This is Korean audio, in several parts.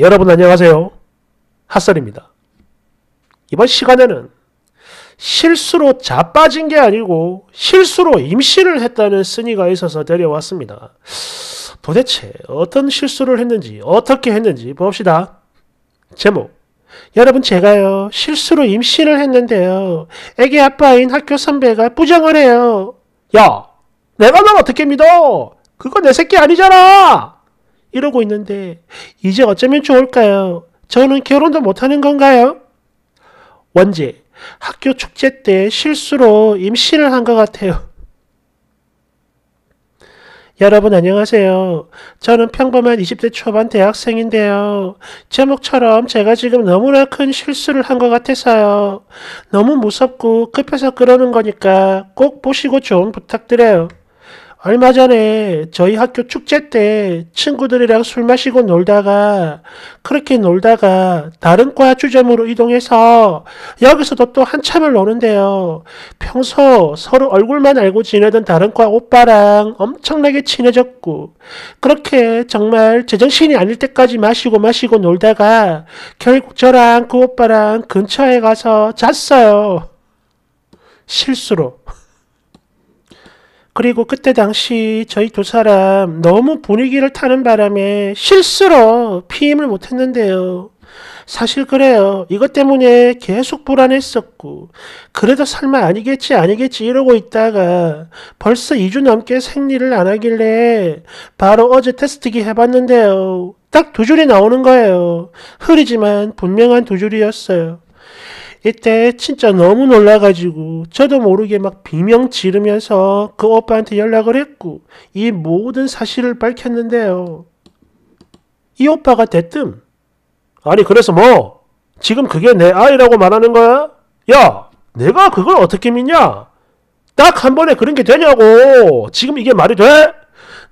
여러분 안녕하세요. 핫설입니다. 이번 시간에는 실수로 자빠진 게 아니고 실수로 임신을 했다는 스니가 있어서 데려왔습니다. 도대체 어떤 실수를 했는지 어떻게 했는지 봅시다. 제목 여러분 제가요 실수로 임신을 했는데요 애기 아빠인 학교 선배가 부정을 해요 야 내가 널 어떻게 믿어 그거 내 새끼 아니잖아 이러고 있는데 이제 어쩌면 좋을까요? 저는 결혼도 못하는 건가요? 원재, 학교 축제 때 실수로 임신을 한 것 같아요. 여러분 안녕하세요. 저는 평범한 20대 초반 대학생인데요. 제목처럼 제가 지금 너무나 큰 실수를 한 것 같아서요. 너무 무섭고 급해서 그러는 거니까 꼭 보시고 좀 부탁드려요. 얼마 전에 저희 학교 축제 때 친구들이랑 술 마시고 놀다가 그렇게 놀다가 다른 과 주점으로 이동해서 여기서도 또 한참을 노는데요. 평소 서로 얼굴만 알고 지내던 다른 과 오빠랑 엄청나게 친해졌고 그렇게 정말 제정신이 아닐 때까지 마시고 마시고 놀다가 결국 저랑 그 오빠랑 근처에 가서 잤어요. 실수로. 그리고 그때 당시 저희 두 사람 너무 분위기를 타는 바람에 실수로 피임을 못했는데요. 사실 그래요. 이것 때문에 계속 불안했었고, 그래도 설마 아니겠지, 아니겠지 이러고 있다가 벌써 2주 넘게 생리를 안 하길래 바로 어제 테스트기 해봤는데요. 딱 두 줄이 나오는 거예요. 흐리지만 분명한 두 줄이었어요. 이때 진짜 너무 놀라가지고 저도 모르게 막 비명 지르면서 그 오빠한테 연락을 했고 이 모든 사실을 밝혔는데요. 이 오빠가 대뜸 아니 그래서 뭐 지금 그게 내 아이라고 말하는 거야? 야 내가 그걸 어떻게 믿냐? 딱 한 번에 그런 게 되냐고 지금 이게 말이 돼?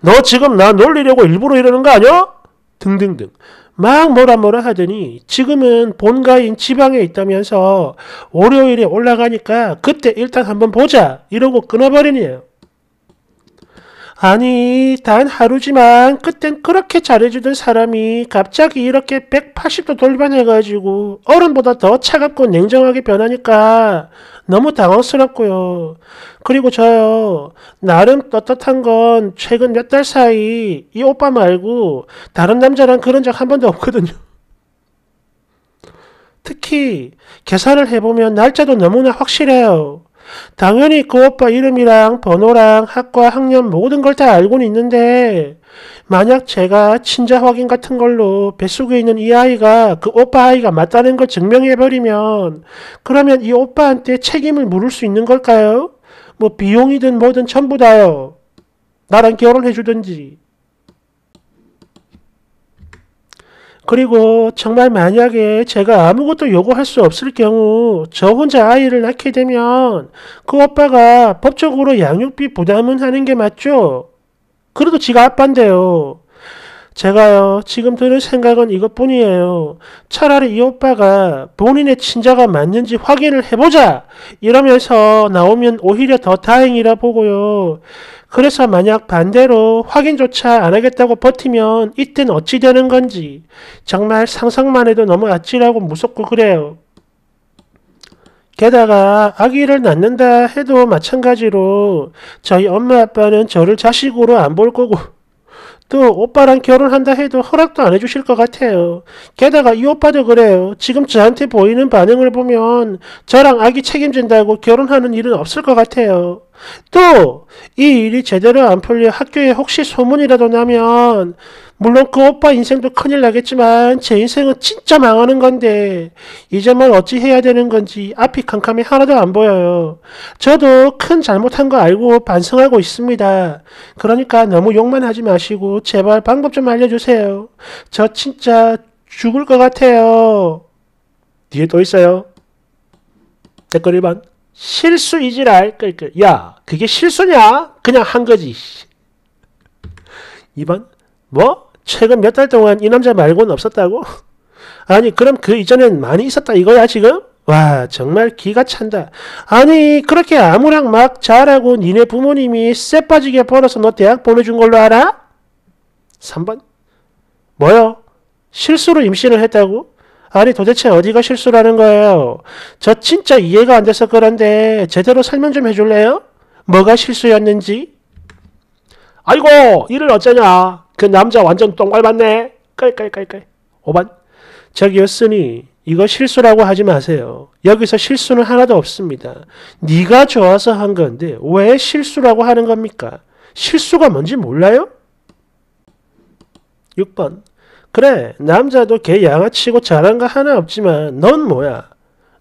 너 지금 나 놀리려고 일부러 이러는 거 아니야? 등등등 막 뭐라 뭐라 하더니 지금은 본가인 지방에 있다면서 월요일에 올라가니까 그때 일단 한번 보자 이러고 끊어버리네요. 아니, 단 하루지만 그땐 그렇게 잘해주던 사람이 갑자기 이렇게 180도 돌변해가지고 어른보다 더 차갑고 냉정하게 변하니까 너무 당황스럽고요. 그리고 저요, 나름 떳떳한 건 최근 몇 달 사이 이 오빠 말고 다른 남자랑 그런 적 한 번도 없거든요. 특히 계산을 해보면 날짜도 너무나 확실해요. 당연히 그 오빠 이름이랑 번호랑 학과 학년 모든 걸 다 알고는 있는데 만약 제가 친자 확인 같은 걸로 뱃속에 있는 이 아이가 그 오빠 아이가 맞다는 걸 증명해버리면 그러면 이 오빠한테 책임을 물을 수 있는 걸까요? 뭐 비용이든 뭐든 전부 다요. 나랑 결혼해주든지. 그리고 정말 만약에 제가 아무것도 요구할 수 없을 경우 저 혼자 아이를 낳게 되면 그 오빠가 법적으로 양육비 부담은 하는 게 맞죠? 그래도 지가 아빠인데요. 제가요, 지금 드는 생각은 이것뿐이에요. 차라리 이 오빠가 본인의 친자가 맞는지 확인을 해보자! 이러면서 나오면 오히려 더 다행이라 보고요. 그래서 만약 반대로 확인조차 안 하겠다고 버티면 이땐 어찌 되는 건지 정말 상상만 해도 너무 아찔하고 무섭고 그래요. 게다가 아기를 낳는다 해도 마찬가지로 저희 엄마 아빠는 저를 자식으로 안 볼 거고 또 오빠랑 결혼한다 해도 허락도 안 해주실 것 같아요. 게다가 이 오빠도 그래요. 지금 저한테 보이는 반응을 보면 저랑 아기 책임진다고 결혼하는 일은 없을 것 같아요. 또이 일이 제대로 안 풀려 학교에 혹시 소문이라도 나면 물론 그 오빠 인생도 큰일 나겠지만 제 인생은 진짜 망하는 건데 이제만 어찌 해야 되는 건지 앞이 캄캄이 하나도 안 보여요. 저도 큰 잘못한 거 알고 반성하고 있습니다. 그러니까 너무 욕만 하지 마시고 제발 방법 좀 알려주세요. 저 진짜 죽을 것 같아요. 뒤에 또 있어요. 댓글 1번. 실수이지랄. 그니까야 그, 그게 실수냐? 그냥 한 거지. 2번 뭐? 최근 몇 달 동안 이 남자 말고는 없었다고? 아니 그럼 그 이전엔 많이 있었다 이거야 지금? 와 정말 기가 찬다. 아니 그렇게 아무랑 막 잘하고 니네 부모님이 쎄 빠지게 벌어서 너 대학 보내준 걸로 알아? 3번 뭐요? 실수로 임신을 했다고? 아니 도대체 어디가 실수라는 거예요? 저 진짜 이해가 안 돼서 그런데 제대로 설명 좀 해줄래요? 뭐가 실수였는지? 아이고 이를 어쩌냐 그 남자 완전 똥밟았네 깔깔깔깔 5번 저기였으니 이거 실수라고 하지 마세요. 여기서 실수는 하나도 없습니다. 네가 좋아서 한 건데 왜 실수라고 하는 겁니까? 실수가 뭔지 몰라요? 6번 그래, 남자도 개 양아치고 잘한 거 하나 없지만 넌 뭐야?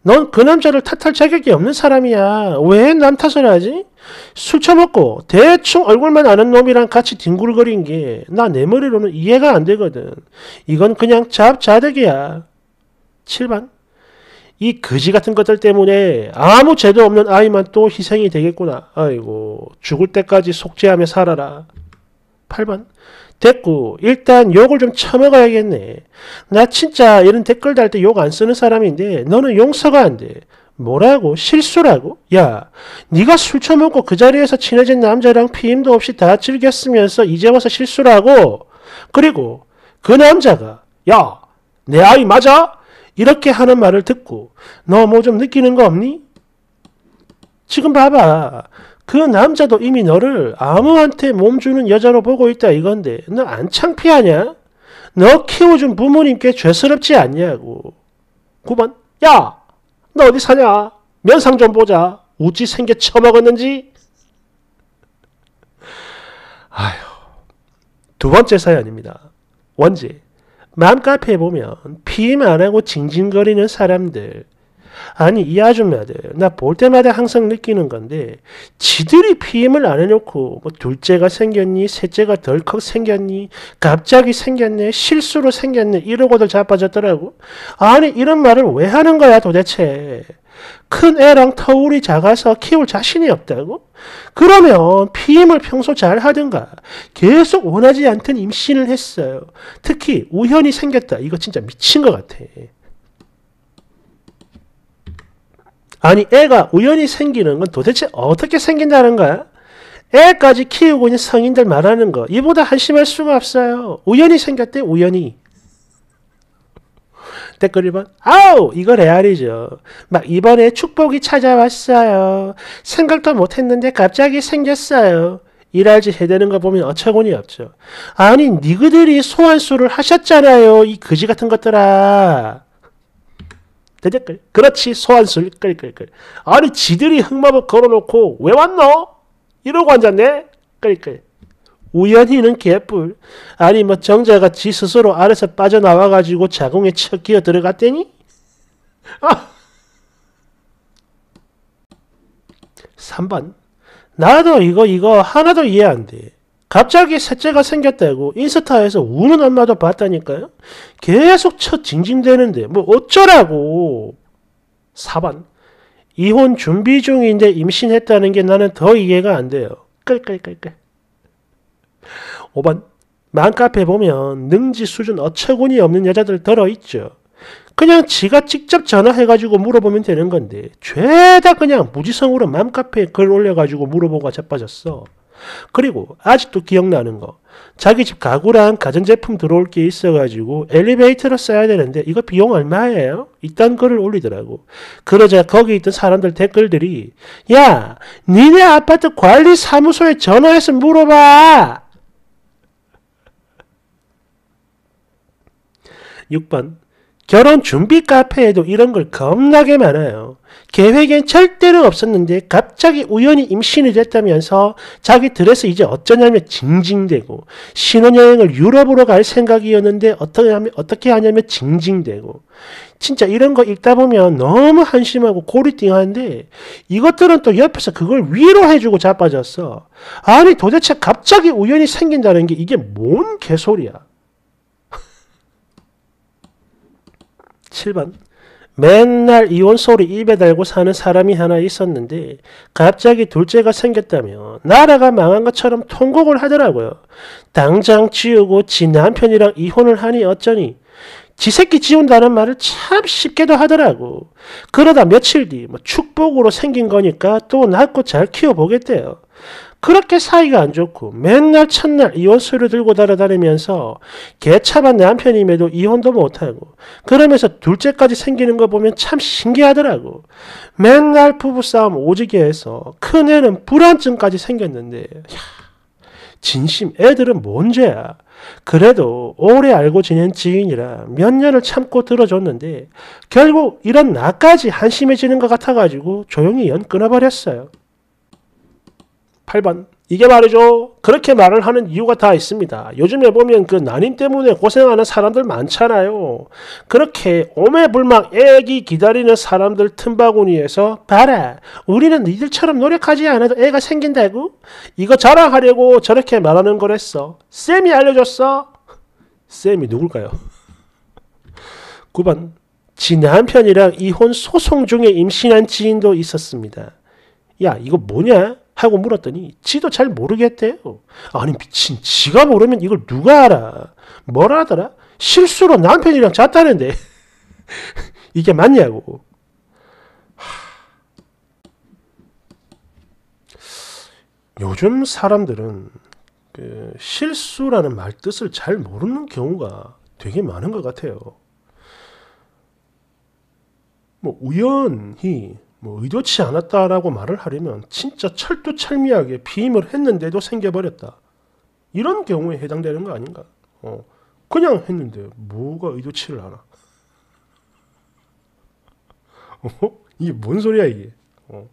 넌 그 남자를 탓할 자격이 없는 사람이야. 왜 남 탓을 하지? 술 처먹고 대충 얼굴만 아는 놈이랑 같이 뒹굴거린 게 나 내 머리로는 이해가 안 되거든. 이건 그냥 잡자득이야. 7번. 이 거지 같은 것들 때문에 아무 죄도 없는 아이만 또 희생이 되겠구나. 아이고, 죽을 때까지 속죄하며 살아라. 8번. 됐고 일단 욕을 좀 처먹어야겠네. 나 진짜 이런 댓글 달 때 욕 안 쓰는 사람인데 너는 용서가 안 돼. 뭐라고? 실수라고? 야, 네가 술 처먹고 그 자리에서 친해진 남자랑 피임도 없이 다 즐겼으면서 이제 와서 실수라고? 그리고 그 남자가 야, 내 아이 맞아? 이렇게 하는 말을 듣고 너 뭐 좀 느끼는 거 없니? 지금 봐봐. 그 남자도 이미 너를 아무한테 몸주는 여자로 보고 있다 이건데 너 안 창피하냐? 너 키워준 부모님께 죄스럽지 않냐고. 9번 야! 너 어디 사냐? 면상 좀 보자. 우찌 생겨 쳐먹었는지? 아휴 두 번째 사연입니다. 원지 맘카페에 보면 피임 안 하고 징징거리는 사람들 아니 이 아줌마들 나 볼 때마다 항상 느끼는 건데 지들이 피임을 안 해놓고 뭐 둘째가 생겼니 셋째가 덜컥 생겼니 갑자기 생겼네 실수로 생겼네 이러고들 자빠졌더라고 아니 이런 말을 왜 하는 거야 도대체 큰 애랑 터울이 작아서 키울 자신이 없다고? 그러면 피임을 평소 잘 하든가 계속 원하지 않던 임신을 했어요. 특히 우연히 생겼다. 이거 진짜 미친 것 같아. 아니 애가 우연히 생기는 건 도대체 어떻게 생긴다는 거야? 애까지 키우고 있는 성인들 말하는 거 이보다 한심할 수가 없어요. 우연히 생겼대 우연히. 댓글 1번 아우 이거 레알이죠. 막 이번에 축복이 찾아왔어요. 생각도 못했는데 갑자기 생겼어요. 일할지 해대는 거 보면 어처구니 없죠. 아니 니그들이 소환수를 하셨잖아요. 이 거지 같은 것들아. 대댓글. 그렇지, 소환술, 끌끌끌. 아니, 지들이 흑마법 걸어놓고, 왜 왔노? 이러고 앉았네? 끌끌. 우연히는 개뿔. 아니, 뭐, 정자가 지 스스로 알아서 빠져나와가지고 자궁에 척 끼어 들어갔대니? 아! 3번. 나도 이거, 이거 하나도 이해 안 돼. 갑자기 셋째가 생겼다고 인스타에서 우는 엄마도 봤다니까요. 계속 첫 징징대는데 뭐 어쩌라고. 4번. 이혼 준비 중인데 임신했다는 게 나는 더 이해가 안 돼요. 끌끌끌끌. 5번. 맘카페 보면 능지 수준 어처구니 없는 여자들 들어있죠. 그냥 지가 직접 전화해가지고 물어보면 되는 건데 죄다 그냥 무지성으로 맘카페에 글 올려가지고 물어보고 자빠졌어. 그리고 아직도 기억나는 거. 자기 집 가구랑 가전제품 들어올 게 있어가지고 엘리베이터를 써야 되는데 이거 비용 얼마예요? 이딴 글을 올리더라고. 그러자 거기 있던 사람들 댓글들이 야 니네 아파트 관리사무소에 전화해서 물어봐. 6번 결혼 준비 카페에도 이런 걸 겁나게 많아요. 계획엔 절대로 없었는데 갑자기 우연히 임신이 됐다면서 자기 드레스 이제 어쩌냐며 징징대고 신혼여행을 유럽으로 갈 생각이었는데 어떻게, 하면, 어떻게 하냐며 징징대고 진짜 이런 거 읽다 보면 너무 한심하고 고리띵한데 이것들은 또 옆에서 그걸 위로해주고 자빠졌어. 아니 도대체 갑자기 우연히 생긴다는 게 이게 뭔 개소리야. 7번 맨날 이혼 소리 입에 달고 사는 사람이 하나 있었는데 갑자기 둘째가 생겼다며 나라가 망한 것처럼 통곡을 하더라고요. 당장 지우고 지 남편이랑 이혼을 하니 어쩌니 지 새끼 지운다는 말을 참 쉽게도 하더라고. 그러다 며칠 뒤뭐 축복으로 생긴 거니까 또 낳고 잘 키워보겠대요. 그렇게 사이가 안 좋고 맨날 첫날 이혼수를 들고 달아다니면서 개차반 남편임에도 이혼도 못하고 그러면서 둘째까지 생기는 거 보면 참 신기하더라고. 맨날 부부싸움 오지게 해서 큰애는 불안증까지 생겼는데 야, 진심 애들은 뭔죄야. 그래도 오래 알고 지낸 지인이라 몇 년을 참고 들어줬는데 결국 이런 나까지 한심해지는 것 같아가지고 조용히 연 끊어버렸어요. 8번. 이게 말이죠. 그렇게 말을 하는 이유가 다 있습니다. 요즘에 보면 그 난임 때문에 고생하는 사람들 많잖아요. 그렇게 오매불망 애기 기다리는 사람들 틈바구니에서 봐라. 우리는 니들처럼 노력하지 않아도 애가 생긴다고? 이거 자랑하려고 저렇게 말하는 거랬어. 쌤이 알려줬어. 쌤이 누굴까요? 9번. 지 남편이랑 이혼 소송 중에 임신한 지인도 있었습니다. 야, 이거 뭐냐? 하고 물었더니 지도 잘 모르겠대요. 아니 미친 지가 모르면 이걸 누가 알아. 뭐라 하더라? 실수로 남편이랑 잤다는데 이게 맞냐고. 요즘 사람들은 그 실수라는 말 뜻을 잘 모르는 경우가 되게 많은 것 같아요. 뭐 우연히 뭐 의도치 않았다라고 말을 하려면 진짜 철두철미하게 비임을 했는데도 생겨버렸다. 이런 경우에 해당되는 거 아닌가? 어, 그냥 했는데 뭐가 의도치를 하나? 어? 이게 뭔 소리야 이게? 어,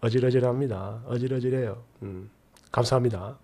어러지질합니다 어질어질해요. 음, 감사합니다.